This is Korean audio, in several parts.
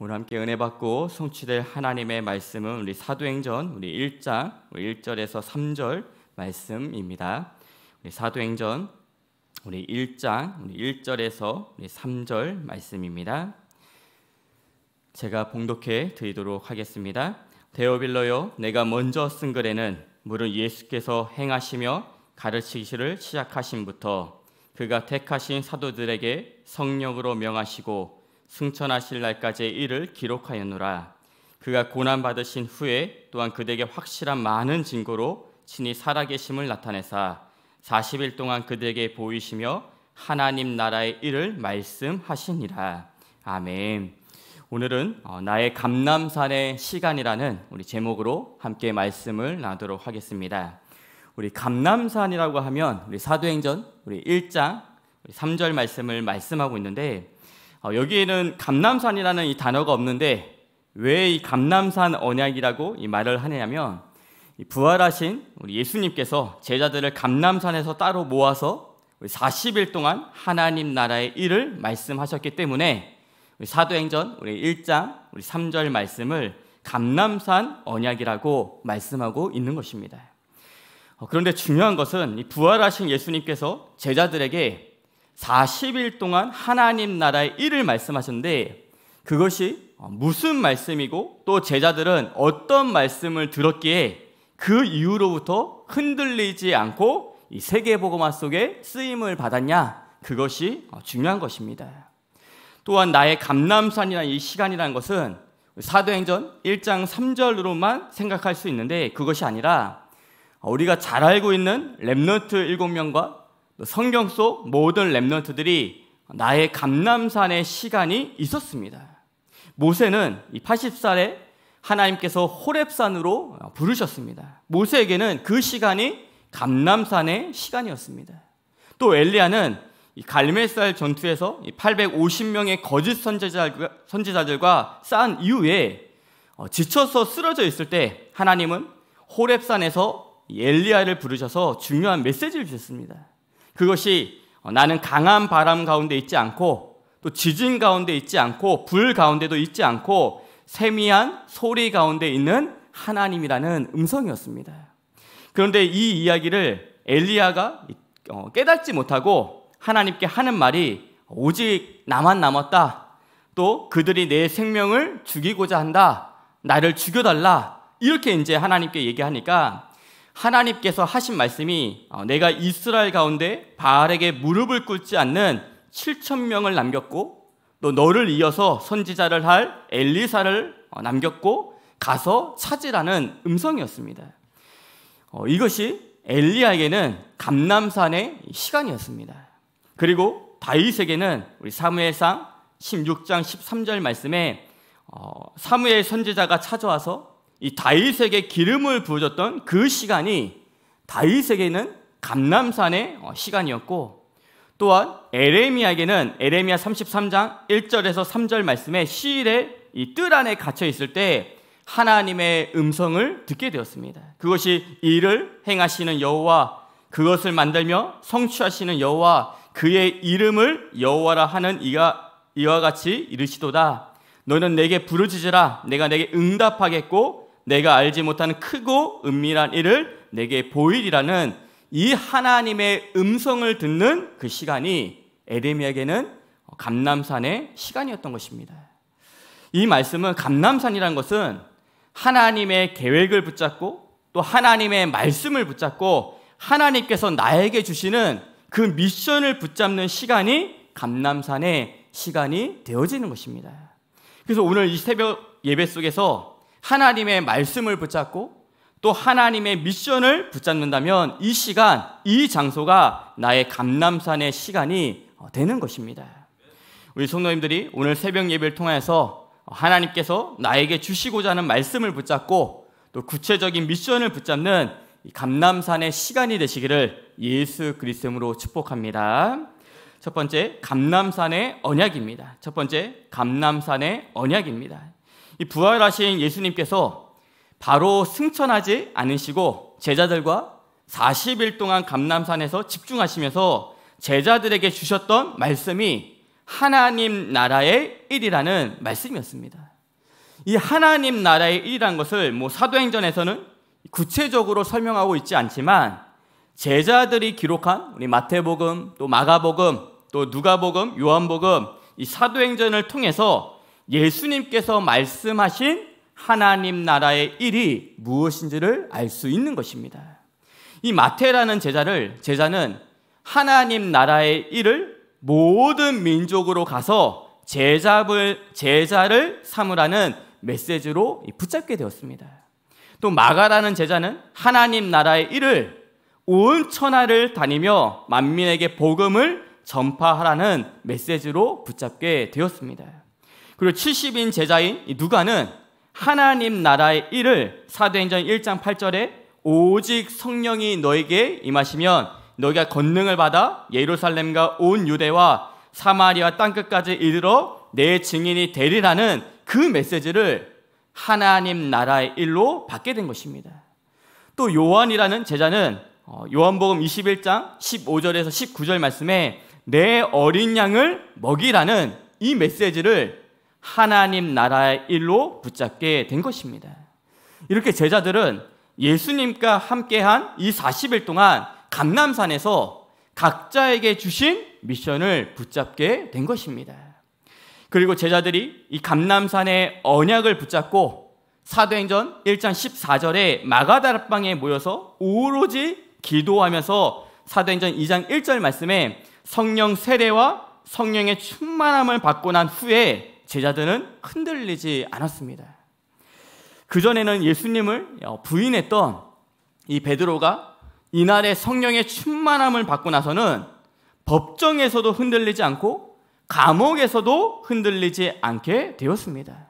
오늘 함께 은혜 받고 성취될 하나님의 말씀은 우리 사도행전 우리 1장 우리 1절에서 3절 말씀입니다. 우리 사도행전 우리 1장 우리 1절에서 우리 3절 말씀입니다. 제가 봉독해 드리도록 하겠습니다. 데오빌러여 내가 먼저 쓴 글에는 물은 예수께서 행하시며 가르치기를 시작하심부터 그가 택하신 사도들에게 성령으로 명하시고 승천하실 날까지의 일을 기록하였노라. 그가 고난 받으신 후에 또한 그대에게 확실한 많은 증거로 친히 살아계심을 나타내사 40일 동안 그대에게 보이시며 하나님 나라의 일을 말씀하시니라. 아멘. 오늘은 어, 나의 감남산의 시간이라는 우리 제목으로 함께 말씀을 나누도록 하겠습니다. 우리 감남산이라고 하면 우리 사도행전 우리 1장 우리 3절 말씀을 말씀하고 있는데 어, 여기에는 감남산이라는 이 단어가 없는데 왜 이 감남산 언약이라고 이 말을 하냐면 부활하신 우리 예수님께서 제자들을 감남산에서 따로 모아서 40일 동안 하나님 나라의 일을 말씀하셨기 때문에 우리 사도행전 우리 1장 우리 3절 말씀을 감남산 언약이라고 말씀하고 있는 것입니다. 어, 그런데 중요한 것은 부활하신 예수님께서 제자들에게 40일 동안 하나님 나라의 일을 말씀하셨는데 그것이 어, 무슨 말씀이고 또 제자들은 어떤 말씀을 들었기에 그 이후로부터 흔들리지 않고 이세계보고화 속에 쓰임을 받았냐 그것이 어, 중요한 것입니다. 또한 나의 감남산이라이 시간이라는 것은 사도행전 1장 3절로만 생각할 수 있는데 그것이 아니라 우리가 잘 알고 있는 렘넌트 7명과 성경 속 모든 랩런트들이 나의 감남산의 시간이 있었습니다. 모세는 80살에 하나님께서 호랩산으로 부르셨습니다. 모세에게는 그 시간이 감남산의 시간이었습니다. 또 엘리야는 갈멜살 전투에서 850명의 거짓 선지자들과 싸 이후에 어, 지쳐서 쓰러져 있을 때 하나님은 호랩산에서 엘리야를 부르셔서 중요한 메시지를 주셨습니다. 그것이 나는 강한 바람 가운데 있지 않고 또 지진 가운데 있지 않고 불 가운데도 있지 않고 세미한 소리 가운데 있는 하나님이라는 음성이었습니다. 그런데 이 이야기를 엘리야가 어, 깨닫지 못하고 하나님께 하는 말이 오직 나만 남았다. 또 그들이 내 생명을 죽이고자 한다. 나를 죽여달라. 이렇게 이제 하나님께 얘기하니까 하나님께서 하신 말씀이 어, 내가 이스라엘 가운데 바알에게 무릎을 꿇지 않는 7천 명을 남겼고 또 너를 이어서 선지자를 할 엘리사를 어, 남겼고 가서 찾으라는 음성이었습니다. 어, 이것이 엘리야에게는 감남산의 시간이었습니다. 그리고 다윗에게는 우리 사무엘상 16장 13절 말씀에 사무엘 선지자가 찾아와서 이 다윗에게 기름을 부어줬던 그 시간이 다윗에게는 감남산의 어, 시간이었고 또한 에레미야에게는 에레미야 33장 1절에서 3절 말씀에 시일에 이뜰 안에 갇혀 있을 때 하나님의 음성을 듣게 되었습니다. 그것이 일을 행하시는 여호와 그것을 만들며 성취하시는 여호와 그의 이름을 여호와라 하는 이가 이와 같이 이르시도다. 너는 내게 부르짖으라 내가 내게 응답하겠고 내가 알지 못하는 크고 은밀한 일을 내게 보이리라는 이 하나님의 음성을 듣는 그 시간이 에레미야에게는 감남산의 시간이었던 것입니다. 이 말씀은 감남산이라는 것은 하나님의 계획을 붙잡고 또 하나님의 말씀을 붙잡고 하나님께서 나에게 주시는 그 미션을 붙잡는 시간이 감남산의 시간이 되어지는 것입니다. 그래서 오늘 이 새벽 예배 속에서 하나님의 말씀을 붙잡고 또 하나님의 미션을 붙잡는다면 이 시간, 이 장소가 나의 감남산의 시간이 어, 되는 것입니다. 우리 성도님들이 오늘 새벽 예배를 통해서 하나님께서 나에게 주시고자 하는 말씀을 붙잡고 또 구체적인 미션을 붙잡는 감남산의 시간이 되시기를 예수 그리스도로 축복합니다. 첫 번째, 감남산의 언약입니다. 첫 번째, 감남산의 언약입니다. 이 부활하신 예수님께서 바로 승천하지 않으시고 제자들과 40일 동안 감남산에서 집중하시면서 제자들에게 주셨던 말씀이 하나님 나라의 일이라는 말씀이었습니다. 이 하나님 나라의 일이라는 것을 뭐 사도행전에서는 구체적으로 설명하고 있지 않지만 제자들이 기록한 우리 마태복음 또 마가복음 또 누가복음 요한복음 이 사도행전을 통해서 예수님께서 말씀하신 하나님 나라의 일이 무엇인지를 알 수 있는 것입니다. 이 마태라는 제자를 제자는 하나님 나라의 일을 모든 민족으로 가서 제자를 제자를 삼으라는 메시지로 붙잡게 되었습니다. 또 마가라는 제자는 하나님 나라의 일을 온 천하를 다니며 만민에게 복음을 전파하라는 메시지로 붙잡게 되었습니다. 그리고 70인 제자인 누가는 하나님 나라의 일을 사도행전 1장 8절에 오직 성령이 너에게 임하시면 너희가 권능을 받아 예루살렘과 온 유대와 사마리아 땅끝까지 이르러 내 증인이 되리라는 그 메시지를 하나님 나라의 일로 받게 된 것입니다. 또 요한이라는 제자는 어, 요한복음 21장 15절에서 19절 말씀에 내 어린 양을 먹이라는 이 메시지를 하나님 나라의 일로 붙잡게 된 것입니다. 이렇게 제자들은 예수님과 함께한 이 40일 동안 감남산에서 각자에게 주신 미션을 붙잡게 된 것입니다. 그리고 제자들이 이 감남산의 언약을 붙잡고 사도행전 1장 14절에 마가다락방에 모여서 오로지 기도하면서 사도행전 2장 1절 말씀에 성령 세례와 성령의 충만함을 받고 난 후에 제자들은 흔들리지 않았습니다. 그전에는 예수님을 어, 부인했던 이 베드로가 이날의 성령의 충만함을 받고 나서는 법정에서도 흔들리지 않고 감옥에서도 흔들리지 않게 되었습니다.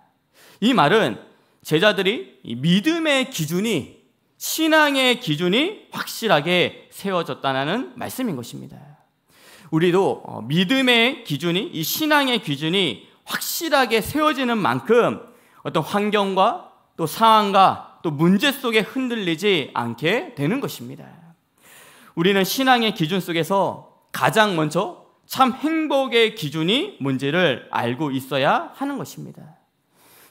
이 말은 제자들이 믿음의 기준이 신앙의 기준이 확실하게 세워졌다는 말씀인 것입니다. 우리도 어, 믿음의 기준이 이 신앙의 기준이 확실하게 세워지는 만큼 어떤 환경과 또 상황과 또 문제 속에 흔들리지 않게 되는 것입니다. 우리는 신앙의 기준 속에서 가장 먼저 참 행복의 기준이 뭔지를 알고 있어야 하는 것입니다.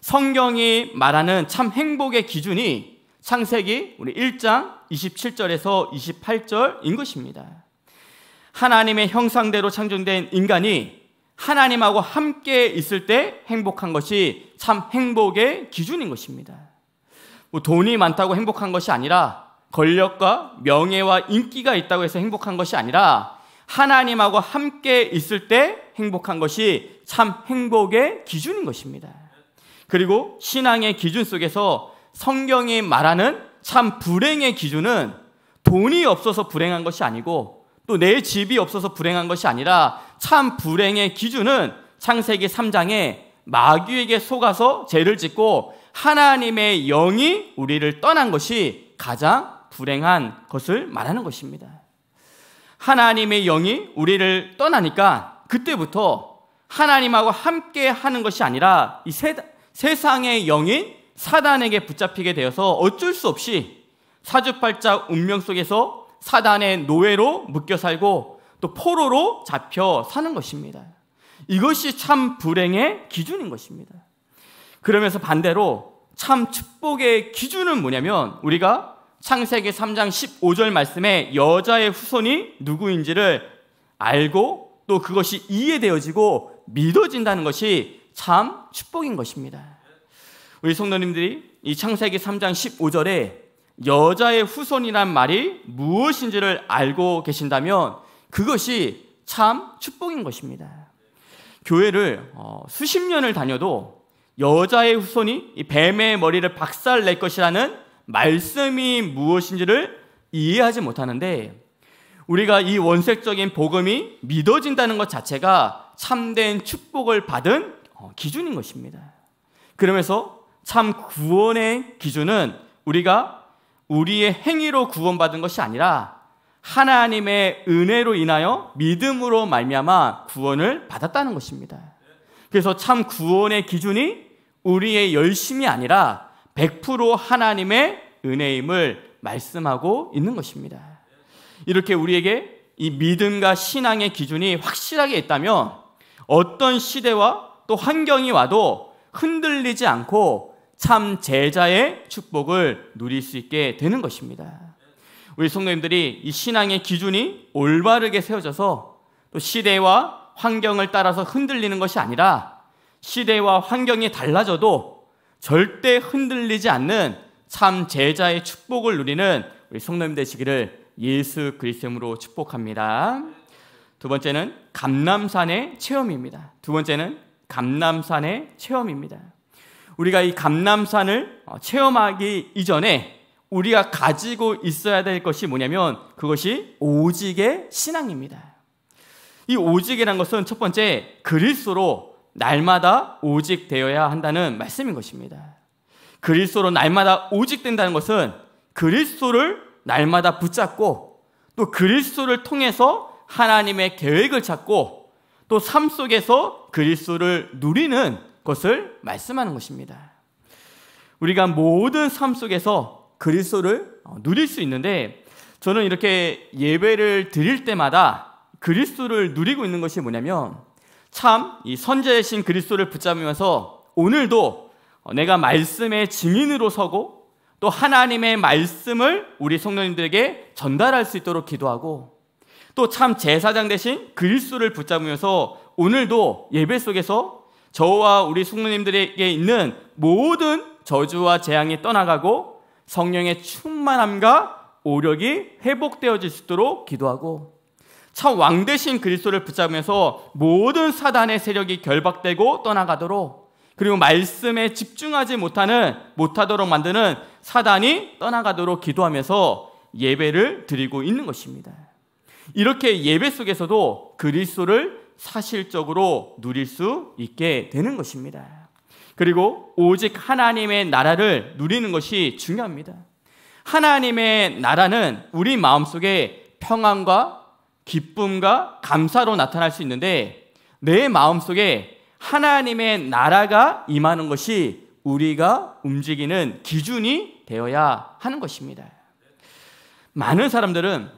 성경이 말하는 참 행복의 기준이 창세기 우리 1장 27절에서 28절인 것입니다. 하나님의 형상대로 창조된 인간이 하나님하고 함께 있을 때 행복한 것이 참 행복의 기준인 것입니다. 뭐 돈이 많다고 행복한 것이 아니라 권력과 명예와 인기가 있다고 해서 행복한 것이 아니라 하나님하고 함께 있을 때 행복한 것이 참 행복의 기준인 것입니다. 그리고 신앙의 기준 속에서 성경이 말하는 참 불행의 기준은 돈이 없어서 불행한 것이 아니고 또 내 집이 없어서 불행한 것이 아니라 참 불행의 기준은 창세기 3장에 마귀에게 속아서 죄를 짓고 하나님의 영이 우리를 떠난 것이 가장 불행한 것을 말하는 것입니다. 하나님의 영이 우리를 떠나니까 그때부터 하나님하고 함께 하는 것이 아니라 이 세, 세상의 영인 사단에게 붙잡히게 되어서 어쩔 수 없이 사주팔자 운명 속에서 사단의 노예로 묶여 살고 또 포로로 잡혀 사는 것입니다. 이것이 참 불행의 기준인 것입니다. 그러면서 반대로 참 축복의 기준은 뭐냐면 우리가 창세기 3장 15절 말씀에 여자의 후손이 누구인지를 알고 또 그것이 이해되어지고 믿어진다는 것이 참 축복인 것입니다. 우리 성도님들이 이 창세기 3장 15절에 여자의 후손이란 말이 무엇인지를 알고 계신다면 그것이 참 축복인 것입니다. 교회를 어, 수십 년을 다녀도 여자의 후손이 뱀의 머리를 박살 낼 것이라는 말씀이 무엇인지를 이해하지 못하는데 우리가 이 원색적인 복음이 믿어진다는 것 자체가 참된 축복을 받은 어, 기준인 것입니다. 그러면서 참 구원의 기준은 우리가 우리의 행위로 구원받은 것이 아니라 하나님의 은혜로 인하여 믿음으로 말미암아 구원을 받았다는 것입니다. 그래서 참 구원의 기준이 우리의 열심이 아니라 100% 하나님의 은혜임을 말씀하고 있는 것입니다. 이렇게 우리에게 이 믿음과 신앙의 기준이 확실하게 있다면 어떤 시대와 또 환경이 와도 흔들리지 않고 참 제자의 축복을 누릴 수 있게 되는 것입니다. 우리 성도님들이 이 신앙의 기준이 올바르게 세워져서 또 시대와 환경을 따라서 흔들리는 것이 아니라 시대와 환경이 달라져도 절대 흔들리지 않는 참 제자의 축복을 누리는 우리 성도님 되시기를 예수 그리스도로 으 축복합니다. 두 번째는 감남산의 체험입니다. 두 번째는 감남산의 체험입니다. 우리가 이 감남산을 어, 체험하기 이전에 우리가 가지고 있어야 될 것이 뭐냐면 그것이 오직의 신앙입니다. 이 오직이란 것은 첫 번째 그리스도로 날마다 오직 되어야 한다는 말씀인 것입니다. 그리스도로 날마다 오직 된다는 것은 그리스도를 날마다 붙잡고 또 그리스도를 통해서 하나님의 계획을 찾고 또 삶 속에서 그리스도를 누리는 것을 말씀하는 것입니다. 우리가 모든 삶 속에서 그리스도를 어, 누릴 수 있는데 저는 이렇게 예배를 드릴 때마다 그리스도를 누리고 있는 것이 뭐냐면 참 이 선제신 그리스도를 붙잡으면서 오늘도 어, 내가 말씀의 증인으로 서고 또 하나님의 말씀을 우리 성도님들에게 전달할 수 있도록 기도하고 또 참 제사장 대신 그리스도를 붙잡으면서 오늘도 예배 속에서 저와 우리 성도님들에게 있는 모든 저주와 재앙이 떠나가고 성령의 충만함과 오력이 회복되어질 수 있도록 기도하고 참왕 대신 그리스도를 붙잡으면서 모든 사단의 세력이 결박되고 떠나가도록 그리고 말씀에 집중하지 못하는 못하도록 만드는 사단이 떠나가도록 기도하면서 예배를 드리고 있는 것입니다. 이렇게 예배 속에서도 그리스도를 사실적으로 누릴 수 있게 되는 것입니다. 그리고 오직 하나님의 나라를 누리는 것이 중요합니다. 하나님의 나라는 우리 마음속에 평안과 기쁨과 감사로 나타날 수 있는데 내 마음속에 하나님의 나라가 임하는 것이 우리가 움직이는 기준이 되어야 하는 것입니다. 많은 사람들은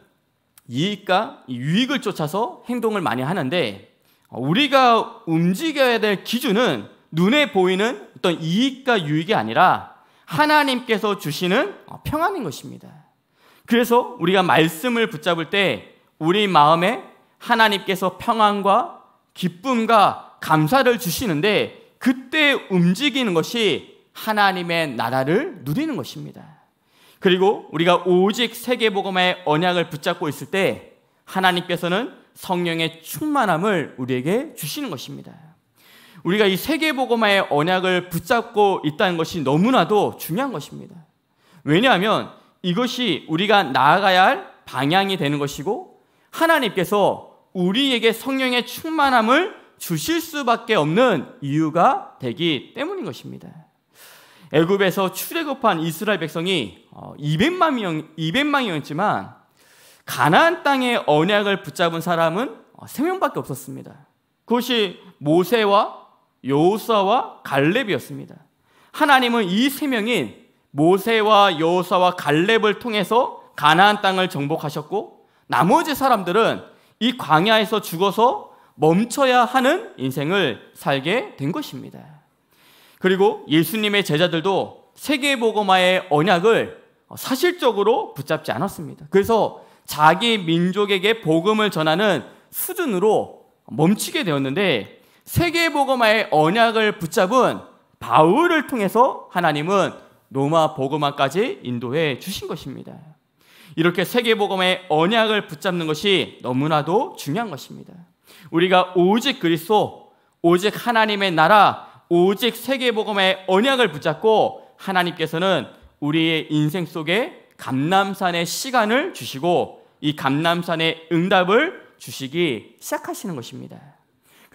이익과 유익을 쫓아서 행동을 많이 하는데 우리가 움직여야 될 기준은 눈에 보이는 어떤 이익과 유익이 아니라 하나님께서 주시는 평안인 것입니다. 그래서 우리가 말씀을 붙잡을 때 우리 마음에 하나님께서 평안과 기쁨과 감사를 주시는데 그때 움직이는 것이 하나님의 나라를 누리는 것입니다. 그리고 우리가 오직 세계복음의 언약을 붙잡고 있을 때 하나님께서는 성령의 충만함을 우리에게 주시는 것입니다. 우리가 이세계보고마의 언약을 붙잡고 있다는 것이 너무나도 중요한 것입니다. 왜냐하면 이것이 우리가 나아가야 할 방향이 되는 것이고 하나님께서 우리에게 성령의 충만함을 주실 수밖에 없는 이유가 되기 때문인 것입니다. 애굽에서 출애굽한 이스라엘 백성이 200만 어, 명 200만이었지만 가나안 땅의 언약을 붙잡은 사람은 3명밖에 어, 없었습니다. 그것이 모세와 여호사와 갈렙이었습니다. 하나님은 이 세 명인 모세와 여호사와 갈렙을 통해서 가나안 땅을 정복하셨고 나머지 사람들은 이 광야에서 죽어서 멈춰야 하는 인생을 살게 된 것입니다. 그리고 예수님의 제자들도 세계보고마의 언약을 사실적으로 붙잡지 않았습니다. 그래서 자기 민족에게 복음을 전하는 수준으로 멈추게 되었는데 세계복음화의 언약을 붙잡은 바울을 통해서 하나님은 로마 복음화까지 인도해 주신 것입니다. 이렇게 세계복음의 언약을 붙잡는 것이 너무나도 중요한 것입니다. 우리가 오직 그리스도, 오직 하나님의 나라, 오직 세계복음의 언약을 붙잡고 하나님께서는 우리의 인생 속에 감남산의 시간을 주시고 이 감남산의 응답을 주시기 시작하시는 것입니다.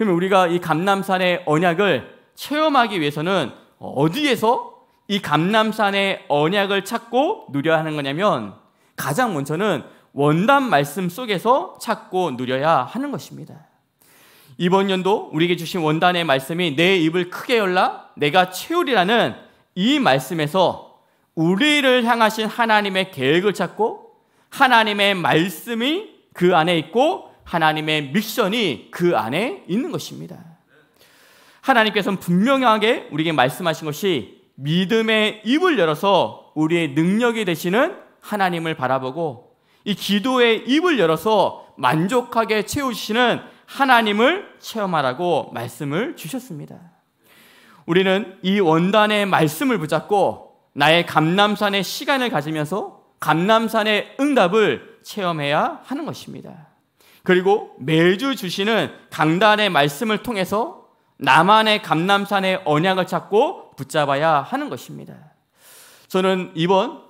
그러면 우리가 이 감남산의 언약을 체험하기 위해서는 어디에서 이 감남산의 언약을 찾고 누려야 하는 거냐면 가장 먼저는 원단 말씀 속에서 찾고 누려야 하는 것입니다. 이번 연도 우리에게 주신 원단의 말씀이 내 입을 크게 열라 내가 채우리라는 이 말씀에서 우리를 향하신 하나님의 계획을 찾고 하나님의 말씀이 그 안에 있고 하나님의 믹션이그 안에 있는 것입니다. 하나님께서는 분명하게 우리에게 말씀하신 것이 믿음의 입을 열어서 우리의 능력이 되시는 하나님을 바라보고 이 기도의 입을 열어서 만족하게 채우시는 하나님을 체험하라고 말씀을 주셨습니다. 우리는 이 원단의 말씀을 붙잡고 나의 감남산의 시간을 가지면서 감남산의 응답을 체험해야 하는 것입니다. 그리고 매주 주시는 강단의 말씀을 통해서 나만의 감남산의 언약을 찾고 붙잡아야 하는 것입니다. 저는 이번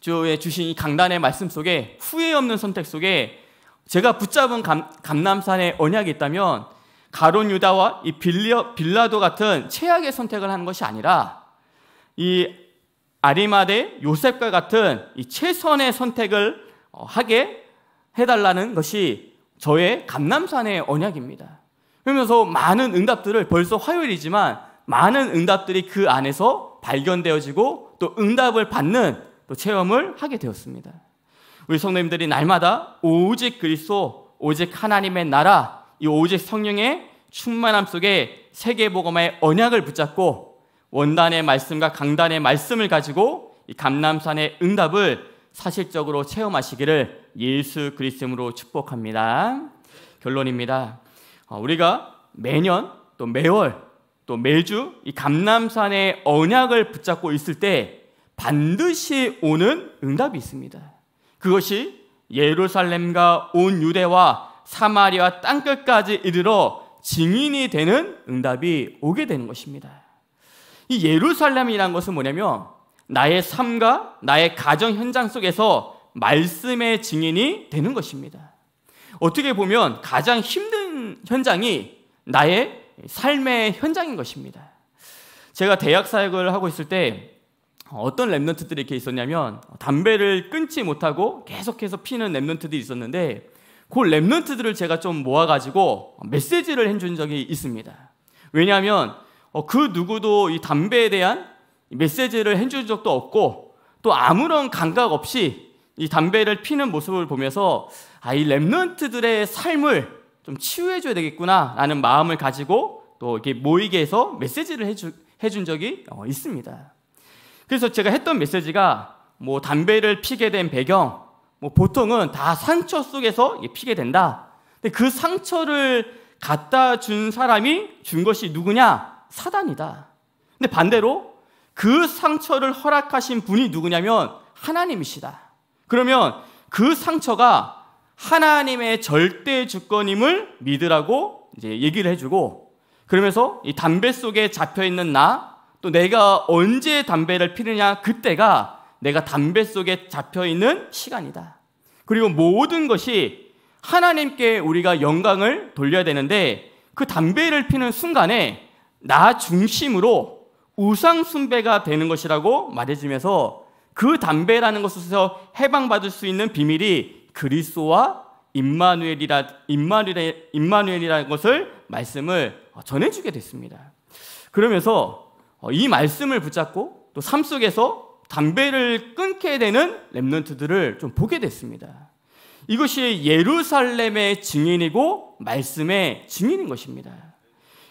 주에 주신 이 강단의 말씀 속에 후회 없는 선택 속에 제가 붙잡은 감, 감남산의 언약이 있다면 가론 유다와 이 빌리어, 빌라도 같은 최악의 선택을 하 것이 아니라 이 아리마대 요셉과 같은 이 최선의 선택을 어, 하게 해달라는 것이 저의 감남산의 언약입니다. 그러면서 많은 응답들을 벌써 화요일이지만 많은 응답들이 그 안에서 발견되어지고 또 응답을 받는 또 체험을 하게 되었습니다. 우리 성도님들이 날마다 오직 그리스도, 오직 하나님의 나라, 이 오직 성령의 충만함 속에 세계 복음의 언약을 붙잡고 원단의 말씀과 강단의 말씀을 가지고 이 감남산의 응답을 사실적으로 체험하시기를 예수 그리스도로 축복합니다. 결론입니다. 어, 우리가 매년 또 매월 또 매주 이 감남산의 언약을 붙잡고 있을 때 반드시 오는 응답이 있습니다. 그것이 예루살렘과 온 유대와 사마리아 땅끝까지 이르러 증인이 되는 응답이 오게 되는 것입니다. 이 예루살렘이라는 것은 뭐냐면 나의 삶과 나의 가정 현장 속에서 말씀의 증인이 되는 것입니다. 어떻게 보면 가장 힘든 현장이 나의 삶의 현장인 것입니다. 제가 대학 사역을 하고 있을 때 어떤 랩런트들이 이렇게 있었냐면 담배를 끊지 못하고 계속해서 피는 랩런트들이 있었는데 그 랩런트들을 제가 좀 모아가지고 메시지를 해준 적이 있습니다. 왜냐하면 어, 그 누구도 이 담배에 대한 메시지를 해준 적도 없고 또 아무런 감각 없이 이 담배를 피는 모습을 보면서 아, 이 랩런트들의 삶을 좀 치유해줘야 되겠구나라는 마음을 가지고 또 이렇게 모이게해서 메시지를 해주, 해준 적이 어, 있습니다. 그래서 제가 했던 메시지가 뭐 담배를 피게 된 배경, 뭐 보통은 다 상처 속에서 피게 된다. 근데 그 상처를 갖다 준 사람이 준 것이 누구냐? 사단이다. 근데 반대로 그 상처를 허락하신 분이 누구냐면 하나님이시다. 그러면 그 상처가 하나님의 절대 주권임을 믿으라고 이제 얘기를 해주고 그러면서 이 담배 속에 잡혀 있는 나 또 내가 언제 담배를 피느냐 그때가 내가 담배 속에 잡혀 있는 시간이다. 그리고 모든 것이 하나님께 우리가 영광을 돌려야 되는데 그 담배를 피는 순간에 나 중심으로 우상숭배가 되는 것이라고 말해주면서 그 담배라는 것에서 해방받을 수 있는 비밀이 그리스와 임마누엘이라 임마누엘 임마누엘이라는 것을 말씀을 어, 전해주게 됐습니다. 그러면서 어, 이 말씀을 붙잡고 또 삶 속에서 담배를 끊게 되는 렘넌트들을 좀 보게 됐습니다. 이것이 예루살렘의 증인이고 말씀의 증인인 것입니다.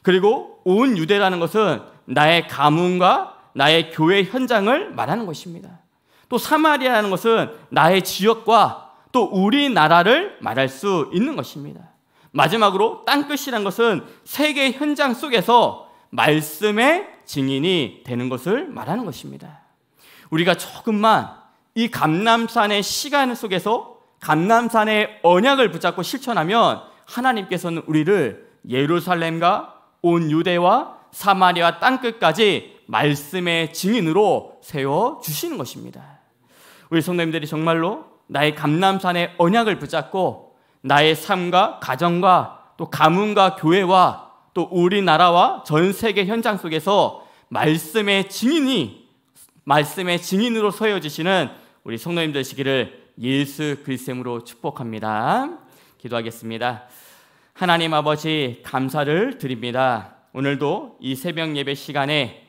그리고 온 유대라는 것은 나의 가문과 나의 교회 현장을 말하는 것입니다. 또 사마리아라는 것은 나의 지역과 또 우리나라를 말할 수 있는 것입니다. 마지막으로 땅끝이란 것은 세계 현장 속에서 말씀의 증인이 되는 것을 말하는 것입니다. 우리가 조금만 이 감남산의 시간 속에서 감남산의 언약을 붙잡고 실천하면 하나님께서는 우리를 예루살렘과 온 유대와 사마리아 땅끝까지 말씀의 증인으로 세워 주시는 것입니다. 우리 성도님들이 정말로 나의 감남산의 언약을 붙잡고 나의 삶과 가정과 또 가문과 교회와 또 우리나라와 전 세계 현장 속에서 말씀의 증인이 말씀의 증인으로 서여 주시는 우리 성도님 되시기를 예수 그리스도로 축복합니다. 기도하겠습니다. 하나님 아버지 감사를 드립니다. 오늘도 이 새벽 예배 시간에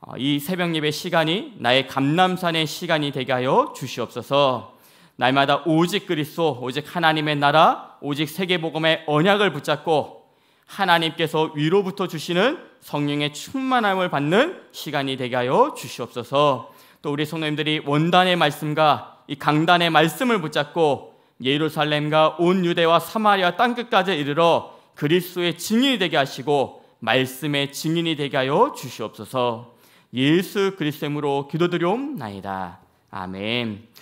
어, 이 새벽 예배 시간이 나의 감남산의 시간이 되게 하여 주시옵소서. 날마다 오직 그리스도, 오직 하나님의 나라, 오직 세계 복음의 언약을 붙잡고 하나님께서 위로부터 주시는 성령의 충만함을 받는 시간이 되게 하여 주시옵소서. 또 우리 성도님들이 원단의 말씀과 이 강단의 말씀을 붙잡고 예루살렘과 온 유대와 사마리아 땅 끝까지 이르러 그리스도의 증인이 되게 하시고 말씀의 증인이 되게 하여 주시옵소서. 예수 그리스도로 기도드려옵나이다. 아멘.